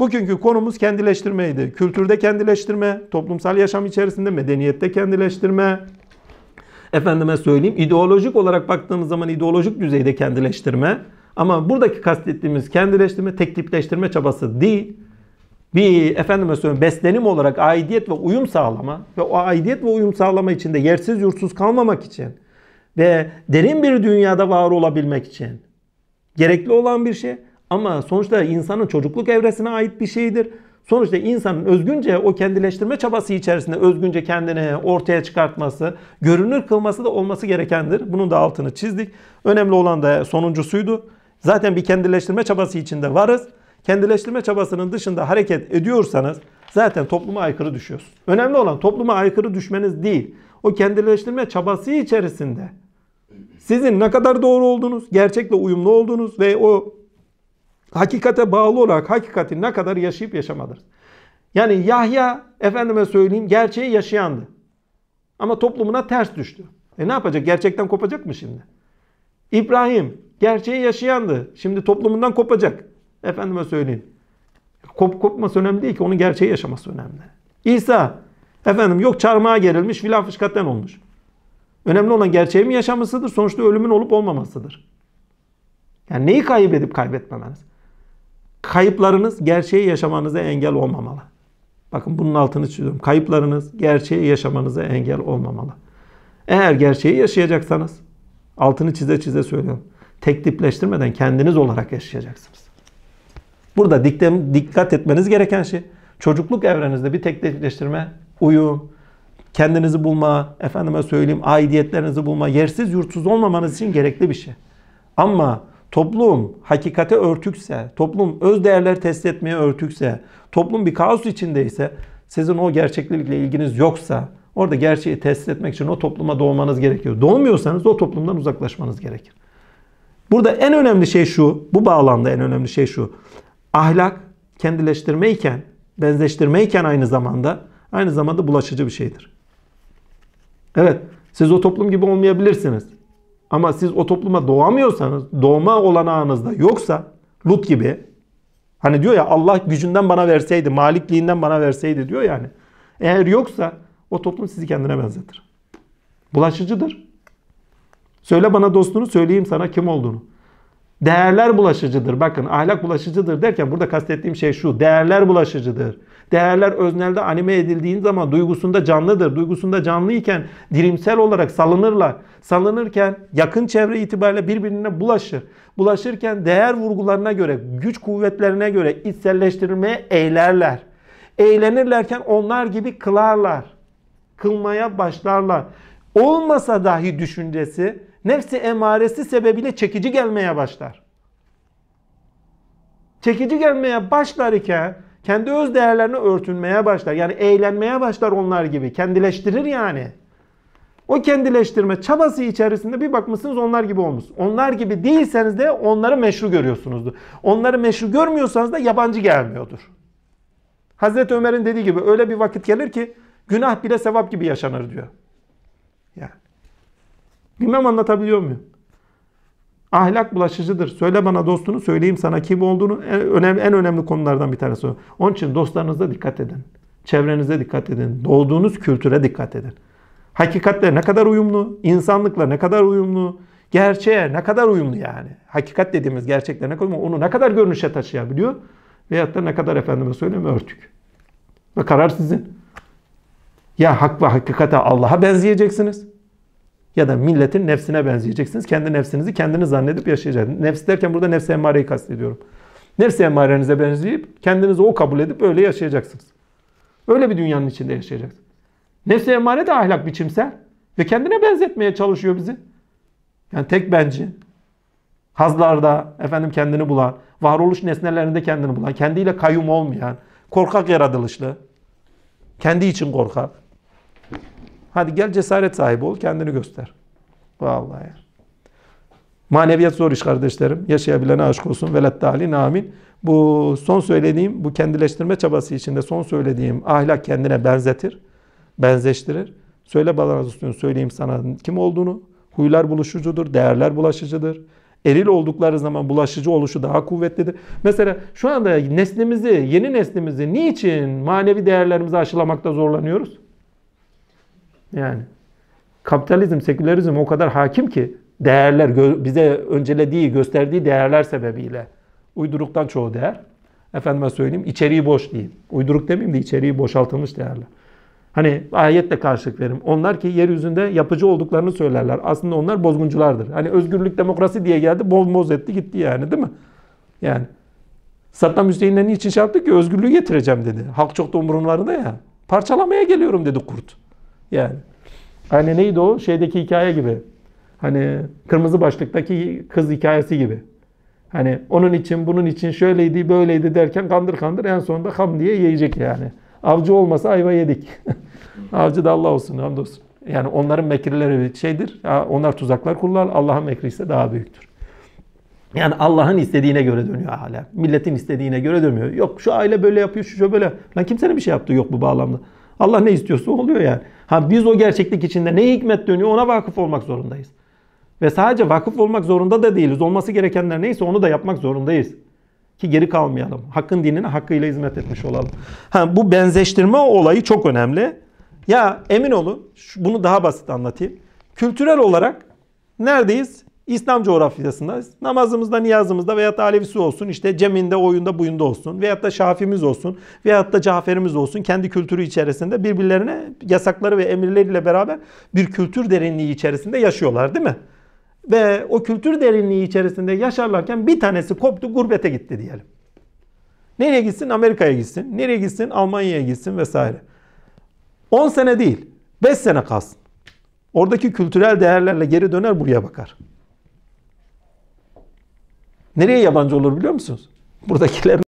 Bugünkü konumuz kendileştirmeydi. Kültürde kendileştirme, toplumsal yaşam içerisinde medeniyette kendileştirme, efendime söyleyeyim ideolojik olarak baktığımız zaman ideolojik düzeyde kendileştirme ama buradaki kastettiğimiz kendileştirme tek tipleştirme çabası değil. Bir efendime söyleyeyim beslenim olarak aidiyet ve uyum sağlama ve o aidiyet ve uyum sağlama içinde yersiz yurtsuz kalmamak için ve derin bir dünyada var olabilmek için gerekli olan bir şey. Ama sonuçta insanın çocukluk evresine ait bir şeydir. Sonuçta insanın özgünce o kendileştirme çabası içerisinde özgünce kendini ortaya çıkartması, görünür kılması da olması gerekendir. Bunun da altını çizdik. Önemli olan da sonuncusuydu. Zaten bir kendileştirme çabası içinde varız. Kendileştirme çabasının dışında hareket ediyorsanız zaten topluma aykırı düşüyorsunuz. Önemli olan topluma aykırı düşmeniz değil. O kendileştirme çabası içerisinde sizin ne kadar doğru olduğunuz, gerçekle uyumlu olduğunuz ve o hakikate bağlı olarak hakikati ne kadar yaşayıp yaşamadır. Yani Yahya efendime söyleyeyim gerçeği yaşayandı. Ama toplumuna ters düştü. E ne yapacak? Gerçekten kopacak mı şimdi? İbrahim gerçeği yaşayandı. Şimdi toplumundan kopacak. Efendime söyleyeyim. Kop kopması önemli değil ki onun gerçeği yaşaması önemli. İsa efendim yok çarmıha gerilmiş filan fışkatten olmuş. Önemli olan gerçeği mi yaşamasıdır sonuçta ölümün olup olmamasıdır. Yani neyi kaybedip kaybetmemeniz. Kayıplarınız gerçeği yaşamanıza engel olmamalı. Bakın bunun altını çiziyorum. Kayıplarınız gerçeği yaşamanıza engel olmamalı. Eğer gerçeği yaşayacaksanız altını çize çize söylüyorum. Tek Teklifleştirmeden kendiniz olarak yaşayacaksınız. Burada dikkat etmeniz gereken şey çocukluk evrenizde bir tek teklifleştirme, uyum, kendinizi bulma, efendime söyleyeyim aidiyetlerinizi bulma, yersiz yurtsuz olmamanız için gerekli bir şey. Ama toplum hakikate örtükse, toplum öz değerleri test etmeye örtükse, toplum bir kaos içindeyse, sizin o gerçeklikle ilginiz yoksa, orada gerçeği test etmek için o topluma doğmanız gerekiyor. Doğmuyorsanız o toplumdan uzaklaşmanız gerekir. Burada en önemli şey şu, bu bağlamda en önemli şey şu. Ahlak kendileştirmeyken, benzeştirmeyken aynı zamanda, aynı zamanda bulaşıcı bir şeydir. Evet, siz o toplum gibi olmayabilirsiniz. Ama siz o topluma doğamıyorsanız, doğma olanağınız da yoksa Lut gibi hani diyor ya Allah gücünden bana verseydi, malikliğinden bana verseydi diyor yani. Eğer yoksa o toplum sizi kendine benzetir. Bulaşıcıdır. Söyle bana dostunu, söyleyeyim sana kim olduğunu. Değerler bulaşıcıdır. Bakın ahlak bulaşıcıdır derken burada kastettiğim şey şu. Değerler bulaşıcıdır. Değerler öznelde anime edildiğin zaman duygusunda canlıdır. Duygusunda canlıyken dirimsel olarak salınırlar. Salınırken yakın çevre itibariyle birbirine bulaşır. Bulaşırken değer vurgularına göre, güç kuvvetlerine göre içselleştirmeye eğlerler. Eğlenirlerken onlar gibi kılarlar. Kılmaya başlarlar. Olmasa dahi düşüncesi nefsi emaresi sebebiyle çekici gelmeye başlar. Çekici gelmeye başlar iken kendi öz değerlerine örtünmeye başlar. Yani eğlenmeye başlar onlar gibi. Kendileştirir yani. O kendileştirme çabası içerisinde bir bakmışsınız onlar gibi olmuş. Onlar gibi değilseniz de onları meşru görüyorsunuzdur. Onları meşru görmüyorsanız da yabancı gelmiyordur. Hazreti Ömer'in dediği gibi öyle bir vakit gelir ki günah bile sevap gibi yaşanır diyor. Bilmem anlatabiliyor muyum? Ahlak bulaşıcıdır. Söyle bana dostunu, söyleyeyim sana kim olduğunu. En önemli, en önemli konulardan bir tanesi Onun için dostlarınıza dikkat edin. Çevrenize dikkat edin. Doğduğunuz kültüre dikkat edin. Hakikatle ne kadar uyumlu, insanlıkla ne kadar uyumlu, gerçeğe ne kadar uyumlu yani. Hakikat dediğimiz gerçekler ne kadar onu ne kadar görünüşe taşıyabiliyor veyahut da ne kadar efendime söyleyeyim örtük. Ve karar sizin. Ya hak ve hakikate Allah'a benzeyeceksiniz ya da milletin nefsine benzeyeceksiniz. Kendi nefsinizi kendini zannedip yaşayacaksınız. Nefs derken burada nefs emareyi kastediyorum. Nefs emmarenize benzeyip kendinizi o kabul edip öyle yaşayacaksınız. Öyle bir dünyanın içinde yaşayacaksınız. Nefs emare de ahlak biçimsel ve kendine benzetmeye çalışıyor bizi. Yani tek benci, hazlarda efendim kendini bulan, varoluş nesnelerinde kendini bulan, kendiyle kayyum olmayan, korkak yaratılışlı, kendi için korkak, Hadi gel cesaret sahibi ol, kendini göster. Vallahi. Maneviyat zor iş kardeşlerim. Yaşayabilene aşk olsun. Velet dali namin. Bu son söylediğim, bu kendileştirme çabası içinde son söylediğim ahlak kendine benzetir, benzeştirir. Söyle bana üstünü söyleyeyim sana kim olduğunu. Huylar buluşucudur, değerler bulaşıcıdır. Eril oldukları zaman bulaşıcı oluşu daha kuvvetlidir. Mesela şu anda neslimizi, yeni neslimizi niçin manevi değerlerimizi aşılamakta zorlanıyoruz? Yani kapitalizm, sekülerizm o kadar hakim ki değerler bize öncelediği, gösterdiği değerler sebebiyle. Uyduruktan çoğu değer. Efendime söyleyeyim içeriği boş diyeyim. Uyduruk demeyeyim de içeriği boşaltılmış değerler. Hani ayetle karşılık verim. Onlar ki yeryüzünde yapıcı olduklarını söylerler. Aslında onlar bozgunculardır. Hani özgürlük demokrasi diye geldi boz boz etti gitti yani değil mi? Yani Saddam Hüseyin'le niçin şey yaptı ki özgürlüğü getireceğim dedi. Halk çok da umurumlarında ya. Parçalamaya geliyorum dedi kurt. Yani. Hani neydi o? Şeydeki hikaye gibi. Hani kırmızı başlıktaki kız hikayesi gibi. Hani onun için bunun için şöyleydi böyleydi derken kandır kandır en sonunda ham diye yiyecek yani. Avcı olmasa ayva yedik. Avcı da Allah olsun hamdolsun. Yani onların mekirleri bir şeydir. Onlar tuzaklar kullar Allah'ın mekri ise daha büyüktür. Yani Allah'ın istediğine göre dönüyor hala. Milletin istediğine göre dönmüyor. Yok şu aile böyle yapıyor, şu şöyle böyle. Lan kimsenin bir şey yaptığı yok bu bağlamda. Allah ne istiyorsa oluyor yani. Ha biz o gerçeklik içinde ne hikmet dönüyor ona vakıf olmak zorundayız. Ve sadece vakıf olmak zorunda da değiliz. Olması gerekenler neyse onu da yapmak zorundayız. Ki geri kalmayalım. Hakkın dinine hakkıyla hizmet etmiş olalım. Ha, bu benzeştirme olayı çok önemli. Ya emin olun bunu daha basit anlatayım. Kültürel olarak neredeyiz? İslam coğrafyasında namazımızda, niyazımızda veyahut da Alevisi olsun, işte ceminde, oyunda, buyunda olsun veyahut da Şafimiz olsun veyahut da Caferimiz olsun kendi kültürü içerisinde birbirlerine yasakları ve emirleriyle beraber bir kültür derinliği içerisinde yaşıyorlar değil mi? Ve o kültür derinliği içerisinde yaşarlarken bir tanesi koptu gurbete gitti diyelim. Nereye gitsin? Amerika'ya gitsin. Nereye gitsin? Almanya'ya gitsin vesaire. 10 sene değil, 5 sene kalsın. Oradaki kültürel değerlerle geri döner buraya bakar. Nereye yabancı olur biliyor musunuz? Buradakiler